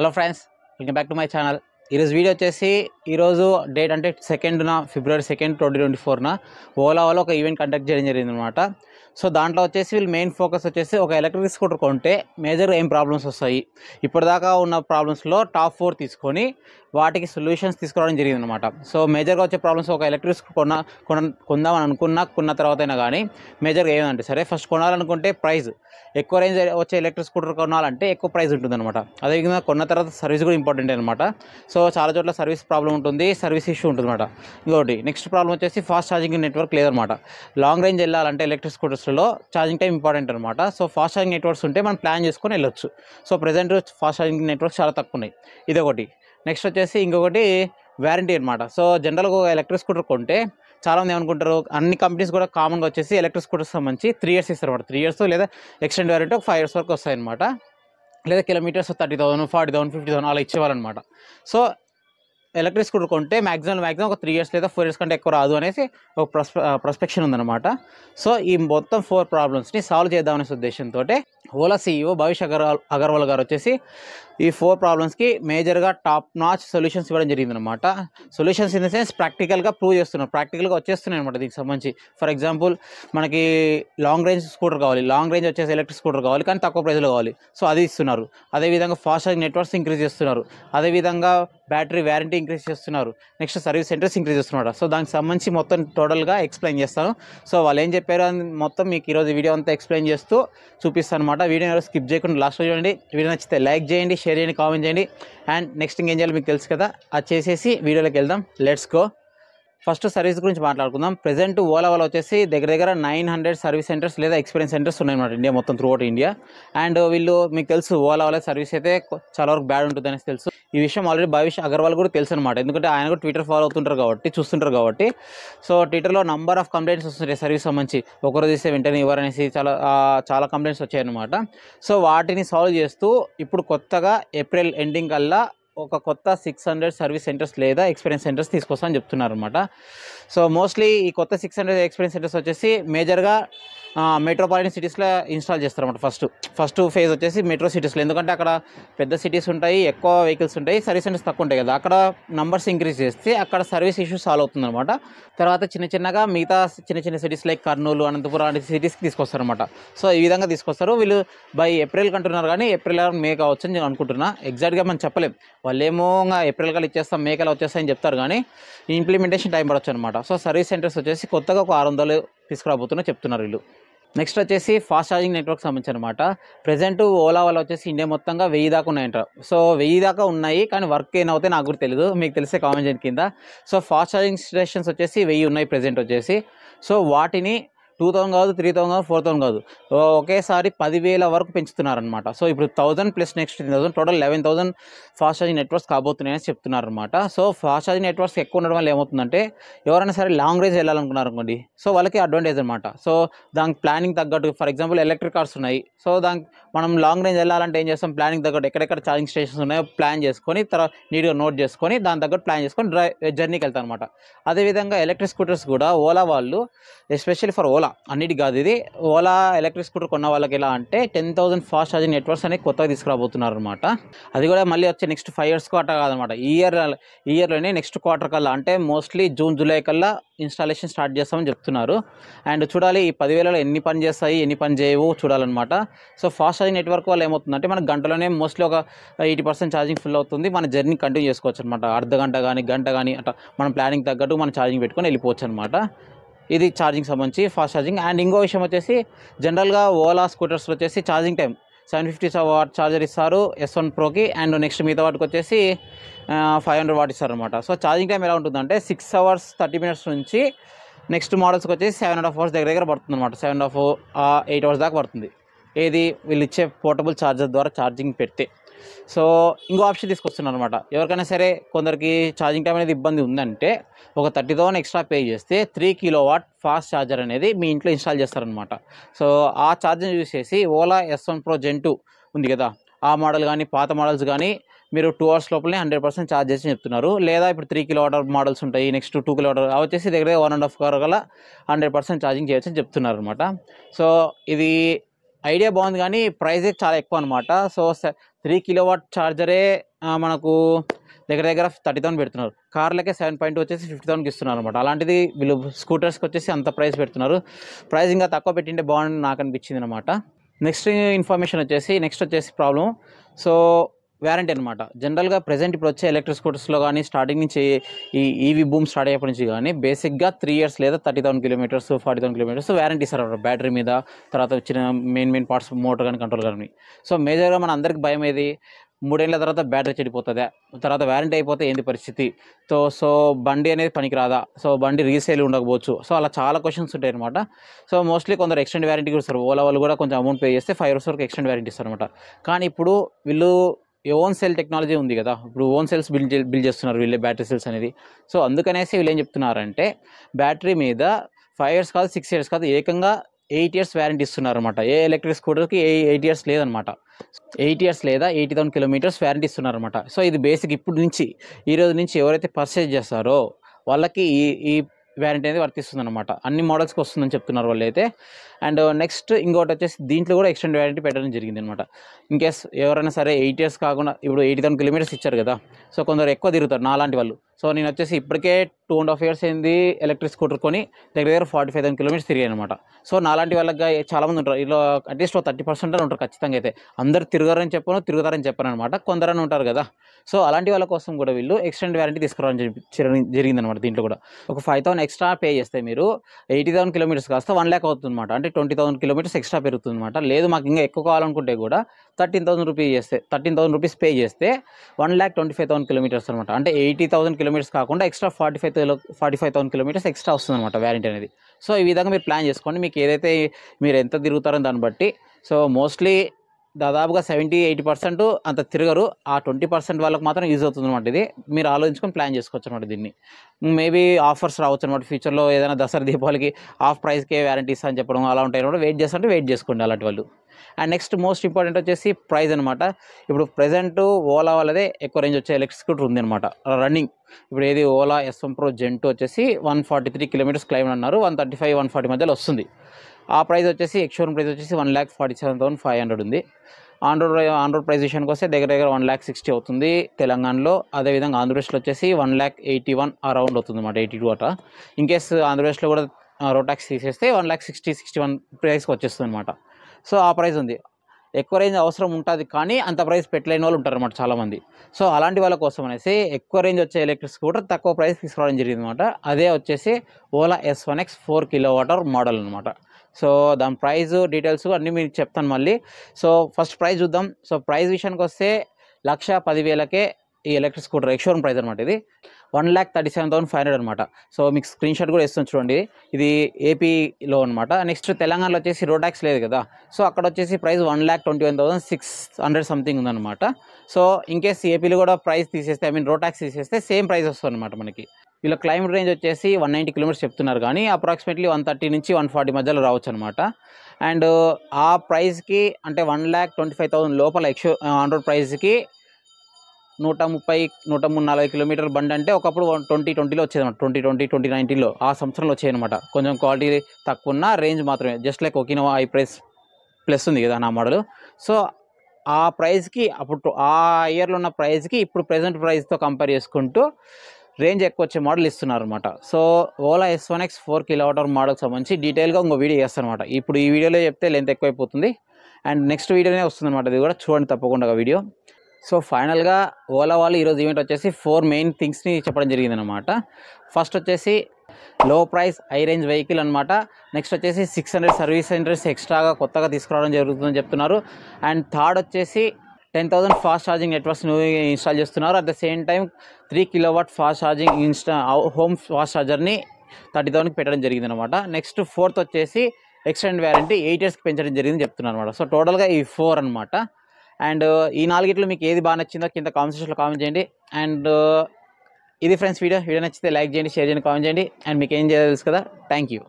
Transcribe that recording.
hello friends welcome back to my channel ఈరోజు video వచ్చేసి ఈరోజు డేట్ అంటే సెకండ్న ఫిబ్రవరి సెకండ్ ట్వంటీ ట్వంటీ ఫోర్న ఓలావాలో ఒక ఈవెంట్ కండక్ట్ చేయడం జరిగింది అనమాట సో దాంట్లో వచ్చేసి వీళ్ళు మెయిన్ ఫోకస్ వచ్చేసి ఒక ఎలక్ట్రిక్ స్కూటర్ కొంటే మేజర్ ఏం ప్రాబ్లమ్స్ వస్తాయి ఇప్పటిదాకా ఉన్న ప్రాబ్లమ్స్లో టాప్ ఫోర్ తీసుకొని వాటికి సొల్యూషన్స్ తీసుకురావడం జరిగింది అనమాట సో మేజర్గా వచ్చే ప్రాబ్లమ్స్ ఒక ఎలక్ట్రిక్స్ కొన్న కొందామని అనుకున్నా కొన్న తర్వాత అయినా కానీ మేజర్గా ఏమంటే సరే ఫస్ట్ కొనాలనుకుంటే ప్రైస్ ఎక్కువ రేంజ్ వచ్చే ఎలక్ట్రిక్ స్కూటర్ కొనాలంటే ఎక్కువ ప్రైస్ అనమాట అదేవిధంగా కొన్న తర్వాత సర్వీస్ కూడా ఇంపార్టెంట్ అనమాట సో చాలా చోట్ల సర్వీస్ ప్రాబ్లం ఉంటుంది సర్వీస్ ఇష్యూ ఉంటుంది అన్నమాట ఇంకోటి నెక్స్ట్ ప్రాబ్లం వచ్చేసి ఫాస్ట్ ఛార్జింగ్ నెట్వర్క్ లేదనమాట లాంగ్ రేంజ్ వెళ్ళాలంటే ఎలక్ట్రిక్ స్కూటర్స్లో ఛార్జింగ్ టైం ఇంపార్టెంట్ అనమాట సో ఫాస్ట్ ఛార్జింగ్ నెట్వర్క్స్ ఉంటే మనం ప్లాన్ చేసుకొని వెళ్ళొచ్చు so present fast charging networks చాలా తక్కువ ఉన్నాయి ఇదొకటి నెక్స్ట్ వచ్చేసి ఇంకొకటి వ్యారంటీ అనమాట సో జనరల్గా ఒక ఎలక్ట్రిక్ స్కూటర్ కొంటే చాలామంది ఏమనుకుంటారు అన్ని కంపెనీస్ కూడా కామన్గా వచ్చేసి ఎలక్ట్రిక్ స్కూటర్స్ సంబంధించి త్రీ ఇయర్స్ ఇస్తారు అనమాట త్రీ ఇయర్స్ లేదా ఎక్స్టెండ్ వ్యారంటీ ఒక ఫైవ్ ఇయర్స్ వరకు వస్తాయి అనమాట లేదా kilometres thirty thousand forty thousand fifty thousand అలా ఇచ్చేవాళ్ళనమాట సో ఎలక్ట్రిక్ స్కూటర్ కొంటే మ్యాక్సిమం మ్యాక్సిమం ఒక త్రీ ఇయర్స్ లేదా ఫోర్ ఇయర్స్ కంటే ఎక్కువ రాదు అనేసి ఒక ప్రస్ ప్రస్పెక్షన్ ఉందన్నమాట సో ఈ మొత్తం ఫోర్ ప్రాబ్లమ్స్ని సాల్వ్ చేద్దామనే ఉద్దేశంతో ఓలా సీఈఓ e భవిష్ అగర్వాల్ అగర్వాల్ గారు వచ్చేసి ఈ ఫోర్ ప్రాబ్లమ్స్కి మేజర్గా టాప్ నాచ్ సొల్యూషన్స్ ఇవ్వడం జరిగిందనమాట సొల్యూషన్స్ ఇన్ ద సెన్స్ ప్రాక్టికల్గా ప్రూవ్ చేస్తున్నారు ప్రాక్టికల్గా వచ్చేస్తున్నాయి అనమాట దీనికి సంబంధించి ఫర్ ఎగ్జాంపుల్ మనకి లాంగ్ రేంజ్ స్కూటర్ కావాలి లాంగ్ రేంజ్ వచ్చేసి ఎలక్ట్రిక్ స్కూటర్ కావాలి కానీ తక్కువ ప్రైస్లో కావాలి సో అది ఇస్తున్నారు అదేవిధంగా ఫాస్ట్ ఛార్జింగ్ నెట్వర్క్స్ ఇంక్రీజ్ చేస్తున్నారు అదేవిధంగా బ్యాటరీ వ్యారంటీ ఇంక్రీజ్ చేస్తున్నారు నెక్స్ట్ సర్వీస్ సెంటర్స్ ఇంక్రీజ్ చేస్తున్నారు సో దానికి సంబంధించి మొత్తం టోటల్గా ఎక్స్ప్లెయిన్ చేస్తాను సో వాళ్ళు ఏం చెప్పారు అని మొత్తం మీకు ఈరోజు వీడియో అంతా ఎక్స్ప్లెయిన్ చేస్తూ చూపిస్తాను అనమాట వీడియో ఎవరో స్కిప్ చేయకుండా లాస్ట్లో చూడండి వీడియో నచ్చితే లైక్ చేయండి షేర్ చేయండి కామెంట్ చేయండి అండ్ నెక్స్ట్ ఇంకేం చేయాలి మీకు తెలుసు కదా అది చేసేసి వీడియోలోకి వెళ్దాం లెట్స్ గో ఫస్ట్ సర్వీస్ గురించి మాట్లాడుకుందాం ప్రజెంట్ ఓలా వల్ల వచ్చేసి దగ్గర దగ్గర నైన్ హండ్రెడ్ సర్వీస్ సెంటర్స్ లేదా ఎక్స్పీరియన్స్ సెంటర్స్ ఉన్నాయన్నమాట ఇండియా మొత్తం త్రూ అవుట్ ఇండియా అండ్ వీళ్ళు మీకు తెలుసు ఓలా వాళ్ళ సర్వీస్ అయితే చాలా వరకు బ్యాడ్ ఉంటుంది అనేసి తెలుసు ఈ విషయం ఆల్రెడీ భవిష్ అగర్వాల్ కూడా తెలుసు అనమాట ఎందుకంటే ఆయన కూడా ట్విట్టర్ ఫాలో అవుతుంటారు కాబట్టి చూస్తుంటారు కాబట్టి సో ట్విట్టర్లో నంబర్ ఆఫ్ కంప్లైంట్స్ వస్తుంటాయి సర్వీస్ సంబంధించి ఒకరు తీసే వెంటనే ఇవ్వరనేసి చాలా చాలా కంప్లైంట్స్ వచ్చాయన్నమాట సో వాటిని సాల్వ్ చేస్తూ ఇప్పుడు కొత్తగా ఏప్రిల్ ఎండింగ్ కల్లా ఒక కొత్త సిక్స్ హండ్రెడ్ సర్వీస్ సెంటర్స్ లేదా ఎక్స్పీరియన్స్ సెంటర్స్ తీసుకొస్తామని చెప్తున్నారు అనమాట సో మోస్ట్లీ ఈ కొత్త సిక్స్ హండ్రెడ్ ఎక్స్పీరియన్స్ సెంటర్స్ వచ్చేసి మేజర్గా మెట్రోపాలిటన్ సిటీస్లో ఇన్స్టాల్ చేస్తారన్నమాట ఫస్ట్ ఫస్ట్ ఫేజ్ వచ్చేసి మెట్రో సిటీస్లో ఎందుకంటే అక్కడ పెద్ద సిటీస్ ఉంటాయి ఎక్కువ వెహికల్స్ ఉంటాయి సర్వీస్ సెంటర్స్ తక్కువ ఉంటాయి కదా అక్కడ నంబర్స్ ఇంక్రీజ్ చేస్తే అక్కడ సర్వీస్ ఇష్యూస్ సాల్వ్ అవుతుందన్నమాట తర్వాత చిన్న చిన్నగా మిగతా చిన్న చిన్న సిటీస్ లైక్ కర్నూలు అనంతపురం అనే సిటీస్కి తీసుకొస్తారనమాట సో ఈ విధంగా తీసుకొస్తారు వీళ్ళు బై ఏప్రిల్ కంటున్నారు కానీ ఏప్రిల్ మే కావచ్చు అని నేను అనుకుంటున్నా ఎగ్జాక్ట్గా మనం చెప్పలేం వాళ్ళు ఏమో ఏప్రిల్ కల్లా ఇచ్చేస్తాం మే కల్ వచ్చేస్తాయని చెప్తారు కానీ ఇంప్లిమెంటేషన్ టైం పడవచ్చు అనమాట సో సర్వీస్ సెంటర్స్ వచ్చేసి కొత్తగా ఒక ఆరు వందలు తీసుకురాబోతున్నా చెప్తున్నారు వీళ్ళు నెక్స్ట్ వచ్చేసి ఫాస్ట్ ఛార్జింగ్ నెట్వర్క్ సంబంధించి అనమాట ప్రజెంట్ ఓలా వల్ల వచ్చేసి ఇండియా మొత్తంగా వెయ్యి దాకా ఉన్నాయంట సో వెయ్యి దాకా ఉన్నాయి కానీ వర్క్ ఏమవుతాయి నాకు కూడా తెలియదు మీకు తెలిసే కామెంట్ కింద సో ఫాస్ట్ ఛార్జింగ్ స్టేషన్స్ వచ్చేసి వెయ్యి ఉన్నాయి ప్రజెంట్ వచ్చేసి సో వాటిని టూ థౌసండ్ కాదు త్రీ థౌసండ్ కాదు ఫోర్ థౌసండ్ కాదు ఒకేసారి పదివేల వరకు పెంచుతున్నారనమాట సో ఇప్పుడు thousand plus next three thousand total eleven thousand fast charging networks కాబోతున్నాయని చెప్తున్నారనమాట సో ఫాస్ట్ ఛార్జింగ్ నెట్వర్క్స్ ఎక్కువ ఉండడం వల్ల ఏమవుతుందంటే ఎవరైనా సరే లాంగ్ రేంజ్ వెళ్ళాలనుకున్నారు అనుకోండి సో వాళ్ళకి అడ్వాంటేజ్ అనమాట సో దానికి ప్లానింగ్ తగ్గట్టు ఫర్ ఎగ్జాంపుల్ ఎలక్ట్రిక్ కార్స్ ఉన్నాయి సో దానికి మనం లాంగ్ రేంజ్ వెళ్ళాలంటే ఏం చేస్తాం ప్లానింగ్ తగ్గట్టు ఎక్కడెక్కడ ఛార్జింగ్ స్టేషన్స్ ఉన్నాయో ప్లాన్ చేసుకొని తర్వాత నీట్గా నోట్ చేసుకొని దాని తగ్గట్టు ప్లాన్ చేసుకొని డ్రై జర్నీకి వెళ్తాం అనమాట అదేవిధంగా ఎలక్ట్రిక్ స్కూటర్స్ కూడా ఓలా వాళ్ళు ఎస్పెషల్లీ ఫర్ ఓలా అన్నిటి కాదు ఇది ఓలా ఎలక్ట్రిక్ స్కూటర్ కొన్న వాళ్ళకి ఎలా అంటే ten thousand fast charging networks అనేవి కొత్తగా తీసుకురాబోతున్నారు అనమాట అది కూడా మళ్ళీ వచ్చే నెక్స్ట్ ఫైవ్ ఇయర్స్కు అట్ట కాదనమాట ఇయర్ ఇయర్లోనే నెక్స్ట్ క్వార్టర్ కల్లా అంటే మోస్ట్లీ జూన్ జూలై కల్లా ఇన్స్టాలేషన్ స్టార్ట్ చేస్తామని చెప్తున్నారు అండ్ చూడాలి ఈ పదివేలలో ఎన్ని పని చేస్తాయి ఎన్ని పని చేయవు చూడాలన్నమాట సో ఫాస్ట్ ఛార్జింగ్ నెట్వర్క్ వల్ల ఏమవుతుందంటే మన గంటలోనే మోస్ట్లీ ఒక ఎయిటీ పర్సెంట్ ఛార్జింగ్ ఫుల్ అవుతుంది మన జర్నీ కంటిన్యూ చేసుకోవచ్చు అనమాట అర్ధ గంట కానీ గంట కానీ అట్లా మనం ప్లానింగ్ తగ్గట్టు మనం ఛార్జింగ్ పెట్టుకొని వెళ్ళిపోవచ్చు అనమాట ఇది ఛార్జింగ్ సంబంధించి ఫాస్ట్ ఛార్జింగ్ అండ్ ఇంకో విషయం వచ్చేసి జనరల్గా ఓలా స్కూటర్స్ వచ్చేసి charging time seven fifty watt charger ఇస్తారు ఎస్ వన్ ప్రోకి అండ్ నెక్స్ట్ మిగతా వాటికి వచ్చేసి ఫైవ్ హండ్రెడ్ వాట్ ఇస్తారు అనమాట సో ఛార్జింగ్ టైం ఎలా ఉంటుందంటే సిక్స్ అవర్స్ థర్టీ మినిట్స్ నుంచి నెక్స్ట్ మోడల్స్కి వచ్చేసి సెవెన్ అండ్ హాఫ్ అవర్స్ దగ్గర దగ్గర పడుతుంది అనమాట సెవెన్ హాఫ్ ఎయిట్ అవర్స్ దాకా పడుతుంది ఏది వీళ్ళు ఇచ్చే పోర్టబుల్ ఛార్జర్ ద్వారా ఛార్జింగ్ పెడితే సో ఇంకో ఆప్షన్ తీసుకొస్తున్నాను అనమాట ఎవరికైనా సరే కొందరికి ఛార్జింగ్ టైం అనేది ఇబ్బంది ఉందంటే ఒక థర్టీ థౌసండ్ ఎక్స్ట్రా పే చేస్తే three kilowatt fast charger అనేది మీ ఇంట్లో ఇన్స్టాల్ చేస్తారనమాట సో ఆ ఛార్జర్ చూసేసి చేసి Ola S one pro gen two ఉంది కదా ఆ మోడల్ కానీ పాత మోడల్స్ కానీ మీరు టూ అవర్స్ లోపలనే హండ్రెడ్ పర్సెంట్ ఛార్జ్ చేసి చెప్తున్నారు లేదా ఇప్పుడు త్రీ కిలో వాటర్ మోడల్స్ ఉంటాయి నెక్స్ట్ టూ కిలో వాటర్ అవి వచ్చేసి దగ్గర వన్ అండ్ హాఫ్ అవర్ గల హండ్రెడ్ పర్సెంట్ ఛార్జింగ్ చేయొచ్చని చెప్తున్నారు అనమాట సో ఇది ఐడియా బాగుంది కానీ ప్రైజే చాలా ఎక్కువ అనమాట సో త్రీ కిలోవాట్ ఛార్జరే మనకు దగ్గర దగ్గర థర్టీ థౌసండ్ పెడుతున్నారు కార్లకే సెవెన్ పాయింట్ వచ్చేసి ఫిఫ్టీ థౌసండ్కి ఇస్తున్నారు అనమాట అలాంటిది వీళ్ళు స్కూటర్స్కి వచ్చేసి అంత ప్రైస్ పెడుతున్నారు ప్రైస్ ఇంకా తక్కువ పెట్టింటే బాగుంది నాకు అనిపించింది అనమాట నెక్స్ట్ ఇన్ఫర్మేషన్ వచ్చేసి నెక్స్ట్ వచ్చేసి ప్రాబ్లం సో వ్యారంటీ అనమాట జనరల్గా ప్రజెంట్ ఇప్పుడు వచ్చే ఎలక్ట్రిక్ స్కూటర్స్లో కానీ స్టార్టింగ్ నుంచి ఈ ఈవీ బూమ్ స్టార్ట్ అయ్యేప్పటి నుంచి కానీ బేసిక్గా త్రీ ఇయర్స్ లేదా thirty thousand kilometres forty thousand kilometres warranty ఇస్తారు బ్యాటరీ మీద తర్వాత వచ్చిన మెయిన్ మెయిన్ పార్ట్స్ మోటార్ కానీ కంట్రోల్ కానీ సో మేజర్గా మన అందరికి భయం ఏది మూడేళ్ళ తర్వాత బ్యాటరీ చెడిపోతుందా తర్వాత వ్యారంటీ అయిపోతే ఏంది పరిస్థితి సో సో బండి అనేది పనికిరాదా సో బండి రీసేల్ ఉండకపోవచ్చు సో అలా చాలా క్వశ్చన్స్ ఉంటాయి అనమాట సో మోస్ట్లీ కొందరు ఎక్స్టెండ్ వ్యారంటీ కూడా ఇస్తారు ఓలా వాళ్ళు కూడా కొంచెం అమౌంట్ పే చేస్తే ఫైవ్ ఇయర్స్ వరకు ఎక్స్టెండ్ వ్యారంటీ ఇస్తారు అనమాట కానీ ఇప్పుడు వీళ్ళు ఓన్ సెల్ టెక్నాలజీ ఉంది కదా ఇప్పుడు ఓన్ సెల్స్ బిల్డ్ బిల్డ్ చేస్తున్నారు వీళ్ళే బ్యాటరీ సెల్స్ అనేది సో అందుకనేసి వీళ్ళు ఏం చెప్తున్నారంటే బ్యాటరీ మీద ఫైవ్ ఇయర్స్ కాదు సిక్స్ ఇయర్స్ కాదు ఏకంగా ఎయిట్ ఇయర్స్ వ్యారంటీ ఇస్తున్నారు అనమాట ఏ ఎలక్ట్రిక్ స్కూటర్కి ఏ ఎయిట్ ఇయర్స్ లేదనమాట ఎయిట్ ఇయర్స్ లేదా ఎయిటీ థౌసండ్ కిలోమీటర్స్ వ్యారంటీ ఇస్తున్నారు అనమాట సో ఇది బేసిక్ ఇప్పుడు నుంచి ఈ రోజు నుంచి ఎవరైతే పర్చేజ్ చేస్తారో వాళ్ళకి ఈ ఈ వ్యారంటీ అనేది వర్తిస్తుంది అనమాట అన్ని మోడల్స్కి వస్తుందని చెప్తున్నారు వాళ్ళు అయితే అండ్ నెక్స్ట్ ఇంకోటి వచ్చేసి దీంట్లో కూడా ఎక్స్టెండ్ వ్యారంటీ పెట్టడం జరిగింది అనమాట ఇన్ ఎవరైనా సరే ఎయిట్ ఇయర్స్ కాకుండా ఇప్పుడు ఎయిటీ కిలోమీటర్స్ ఇచ్చారు కదా సో కొందరు ఎక్కువ తిరుగుతారు నాలాంటి వాళ్ళు సో నేను వచ్చేసి ఇప్పటికే టూ అండ్ హాఫ్ ఇయర్స్ అయింది ఎలక్ట్రిక్ స్కూటర్ కొని దగ్గర దగ్గర ఫార్టీ ఫైవ్ కిలోమీటర్స్ తిరిగాయి అనమాట సో నాలాంటి వాళ్ళకి చాలామంది ఉంటారు ఇలా అట్లీస్ట్ థర్టీ పర్సెంట్ ఉంటారు ఖచ్చితంగా అయితే అందరు తిరుగుతారని చెప్పను తిరుగుతారని చెప్పాను అనమాట కొందరని ఉంటారు కదా సో అలాంటి వాళ్ళ కోసం కూడా వీళ్ళు ఎక్స్టెండ్ వ్యారంటీ తీసుకురావడం జరిగింది అనమాట దీంట్లో కూడా ఒక ఫైవ్ థౌసండ్ ఎక్స్ట్రా పే చేస్తే మీరు ఎయిటీ థౌసండ్ కిలోమీటర్స్ కాస్త వన్ ల్యాక్ అవుతుంది అనమాట అంటే ట్వంటీ థౌసండ్ కిలోమీటర్స్ ఎక్స్ట్రా పెరుగుతుంది అనమాట లేదు మాకు ఇంకా ఎక్కువ కావాలనుకుంటే కూడా థర్టీన్ థౌసండ్ రూపీస్ చేస్తే థర్టీన్ థౌసండ్ రూపీస్ పే చేస్తే one lakh twenty five thousand kilometres అనమాట అంటే ఎయిటీ థౌసండ్ కిలోమీటర్స్ కాకుండా extra forty five forty five thousand kilometres extra వస్తుంది అనమాట వ్యారంటీ అనేది సో ఈ విధంగా మీరు ప్లాన్ చేసుకోండి మీకు ఏదైతే మీరు ఎంత తిరుగుతారో దాన్ని బట్టి సో మోస్ట్లీ దాదాపుగా సెవెంటీ ఎయిటీ పర్సెంట్ అంత తిరగరు ఆ ట్వంటీ పర్సెంట్ వాళ్ళకి మాత్రం యూజ్ అవుతుంది అనమాట ఇది మీరు ఆలోచించుకొని ప్లాన్ చేసుకోవచ్చు అనమాట దీన్ని మేబీ ఆఫర్స్ రావచ్చు అనమాట ఫ్యూచర్లో ఏదైనా దసరా దీపావళికి ఆఫ్ ప్రైస్కే వ్యారంటీస్ అని చెప్పడం అలా ఉంటాయి అనమాట వెయిట్ చేస్తుంటే వెయిట్ చేసుకోండి అలాంటి వాళ్ళు అండ్ నెక్స్ట్ మోస్ట్ ఇంపార్టెంట్ వచ్చేసి ప్రైస్ అనమాట ఇప్పుడు ప్రజెంట్ ఓలా వాళ్ళదే ఎక్కువ రేంజ్ వచ్చే ఎలక్ట్రిక్ స్కూటర్ ఉంది అనమాట రన్నింగ్ ఇప్పుడు ఏది ఓలా ఎస్ఎం ప్రో జెంట్ వచ్చేసి one forty three kilometres claim అన్నారు one thirty five one forty మధ్యలో వస్తుంది ఆ ప్రైస్ వచ్చేసి ఎక్స్షోరూమ్ ప్రైస్ వచ్చేసి one lakh forty seven thousand five hundred ఉంది ఆన్రోడ్ ఆన్రోడ్ ప్రైస్ విషయానికి వస్తే దగ్గర దగ్గర వన్ ల్యాక్ సిక్స్టీ అవుతుంది తెలంగాణలో అదేవిధంగా ఆంధ్రప్రదేశ్లో వచ్చేసి one lakh eighty one around అవుతుంది అన్నమాట ఎయిటీ టూ అట ఇన్ కేస్ ఆంధ్రప్రదేశ్లో కూడా రోడ్ ట్యాక్స్ తీసేస్తే one lakh sixty sixty one ప్రైస్కి వచ్చేస్తుంది అనమాట సో ఆ ప్రైస్ ఉంది ఎక్కువ రేంజ్ అవసరం ఉంటుంది కానీ అంత ప్రైస్ పెట్టలేని వాళ్ళు ఉంటారు అనమాట చాలామంది సో అలాంటి వాళ్ళ కోసం అనేసి ఎక్కువ రేంజ్ వచ్చే ఎలక్ట్రిక్ స్కూటర్ తక్కువ ప్రైస్ తీసుకురావడం జరిగింది అనమాట అదే వచ్చేసి Ola S one X four kilowatt model అనమాట సో దాని ప్రైజు డీటెయిల్స్ అన్నీ మీకు చెప్తాను మళ్ళీ సో ఫస్ట్ ప్రైస్ చూద్దాం సో ప్రైస్ విషయానికి వస్తే లక్ష పదివేలకే ఈ electric scooter ex showroom price అనమాట ఇది one lakh thirty seven thousand five hundred అనమాట సో మీకు స్క్రీన్ షాట్ కూడా ఇస్తాను చూడండి ఇది ఏపీలో అనమాట నెక్స్ట్ తెలంగాణలో వచ్చేసి రోడ్ ట్యాక్స్ లేదు కదా సో అక్కడ వచ్చేసి price one lakh twenty one thousand six hundred something ఉందన్నమాట సో ఇన్ ఏపీలో కూడా ప్రైస్ తీసేస్తే ఐ మీన్ రోడ్ ట్యాక్స్ తీసేస్తే సేమ్ ప్రైస్ వస్తుంది అనమాట మనకి వీళ్ళ క్లైమేట్ రేంజ్ వచ్చేసి వన్ నైంటీ కిలోమీటర్స్ చెప్తున్నారు కానీ అప్రాక్సిమేట్లీ వన్ థర్టీ నుంచి వన్ ఫార్టీ మధ్యలో రావచ్చు అనమాట అండ్ ఆ ప్రైస్కి అంటే one lakh twenty five thousand లోపల ఎక్స్ ఆన్ రోడ్ ప్రైస్కి నూట ముప్పై నూట నలభై కిలోమీటర్ బండి అంటే ఒకప్పుడు ట్వంటీ ట్వంటీలో వచ్చేదన్నమాట ట్వంటీ ట్వంటీ ట్వంటీ నైన్టీన్లో ఆ సంవత్సరంలో వచ్చేయనమాట కొంచెం క్వాలిటీ తక్కువ ఉన్న రేంజ్ మాత్రమే జస్ట్ లైక్ ఒకనో ఐ ప్రైస్ ప్లస్ ఉంది కదా నా మోడల్ సో ఆ ప్రైస్కి అప్పుడు ఆ ఇయర్లో ఉన్న ప్రైస్కి ఇప్పుడు ప్రజెంట్ ప్రైస్తో కంపేర్ చేసుకుంటూ రేంజ్ ఎక్కువ వచ్చే మోడల్ ఇస్తున్నారు అనమాట so Ola S one X four kilo hour మోడల్కి సంబంధించి డీటెయిల్గా ఇంకో వీడియో చేస్తాను అనమాట ఇప్పుడు ఈ వీడియోలో చెప్తే లెంత్ ఎక్కువైపోతుంది అండ్ నెక్స్ట్ వీడియోనే వస్తుంది అనమాట ఇది కూడా చూడండి తప్పకుండా వీడియో సో ఫైనల్గా ఓలా వాళ్ళు ఈరోజు ఈవెంట్ వచ్చేసి ఫోర్ మెయిన్ థింగ్స్ని చెప్పడం జరిగింది అనమాట ఫస్ట్ వచ్చేసి low price high range vehicle అనమాట నెక్స్ట్ వచ్చేసి సిక్స్ హండ్రెడ్ సర్వీస్ సెంటర్స్ ఎక్స్ట్రాగా కొత్తగా తీసుకురావడం జరుగుతుందని చెప్తున్నారు అండ్ థర్డ్ వచ్చేసి ten thousand fast charging networks install చేస్తున్నారు at the same time three kilowatt fast charging insta home fast ఛార్జర్ని థర్టీ థౌసండ్కి పెట్టడం జరిగింది అనమాట నెక్స్ట్ ఫోర్త్ వచ్చేసి ఎక్స్టెండ్ వ్యారంటీ ఎయిట్ ఇయర్స్కి పెంచడం జరిగింది చెప్తున్నారు అనమాట సో టోటల్గా ఈ ఫోర్ అనమాట అండ్ ఈ నాలుగిట్లో మీకు ఏది బాగా నచ్చిందో కింద కామెంట్ సెక్షన్లో కామెంట్ చేయండి అండ్ ఇది ఫ్రెండ్స్ వీడియో వీడియో నచ్చితే లైక్ చేయండి షేర్ చేయండి కామెంట్ చేయండి అండ్ మీకు ఏం చేయాలి తెలుసు కదా థ్యాంక్ యూ